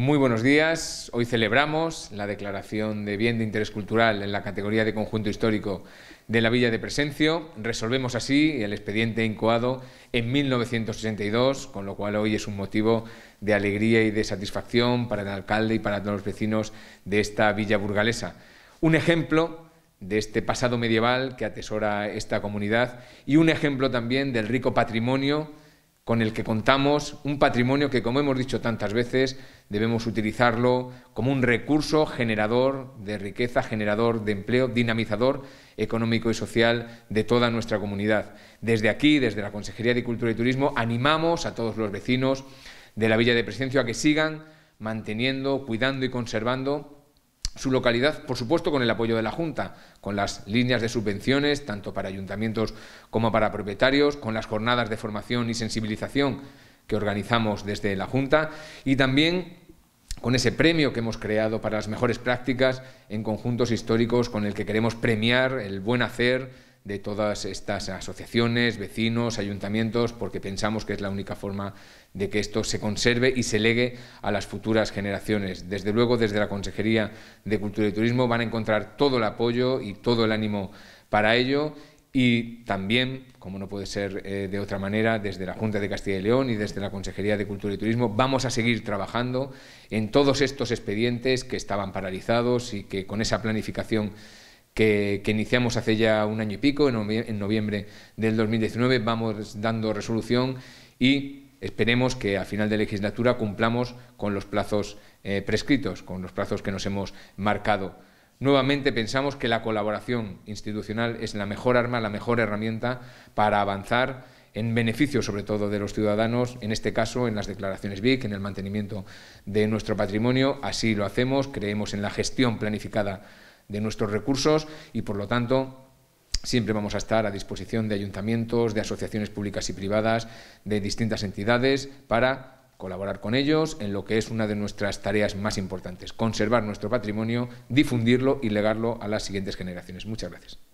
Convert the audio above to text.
Muy buenos días. Hoy celebramos la declaración de bien de interés cultural en la categoría de conjunto histórico de la Villa de Presencio. Resolvemos así el expediente incoado en 1962, con lo cual hoy es un motivo de alegría y de satisfacción para el alcalde y para todos los vecinos de esta villa burgalesa. Un ejemplo de este pasado medieval que atesora esta comunidad y un ejemplo también del rico patrimonio con el que contamos, un patrimonio que, como hemos dicho tantas veces, debemos utilizarlo como un recurso generador de riqueza, generador de empleo, dinamizador económico y social de toda nuestra comunidad. Desde aquí, desde la Consejería de Cultura y Turismo, animamos a todos los vecinos de la Villa de Presencio a que sigan manteniendo, cuidando y conservando su localidad, por supuesto, con el apoyo de la Junta, con las líneas de subvenciones, tanto para ayuntamientos como para propietarios, con las jornadas de formación y sensibilización que organizamos desde la Junta y también con ese premio que hemos creado para las mejores prácticas en conjuntos históricos con el que queremos premiar el buen hacer, de todas estas asociaciones, vecinos, ayuntamientos, porque pensamos que es la única forma de que esto se conserve y se legue a las futuras generaciones. Desde luego, desde la Consejería de Cultura y Turismo van a encontrar todo el apoyo y todo el ánimo para ello y también, como no puede ser eh, de otra manera, desde la Junta de Castilla y León y desde la Consejería de Cultura y Turismo, vamos a seguir trabajando en todos estos expedientes que estaban paralizados y que con esa planificación que, iniciamos hace ya un año y pico, en noviembre, del 2019, vamos dando resolución y esperemos que al final de legislatura cumplamos con los plazos eh, prescritos, con los plazos que nos hemos marcado. Nuevamente pensamos que la colaboración institucional es la mejor arma, la mejor herramienta para avanzar en beneficio sobre todo de los ciudadanos, en este caso en las declaraciones BIC, en el mantenimiento de nuestro patrimonio. Así lo hacemos, creemos en la gestión planificada de nuestros recursos y, por lo tanto, Siempre vamos a estar a disposición de ayuntamientos, de asociaciones públicas y privadas, de distintas entidades, para colaborar con ellos en lo que es una de nuestras tareas más importantes, conservar nuestro patrimonio, difundirlo y legarlo a las siguientes generaciones. Muchas gracias.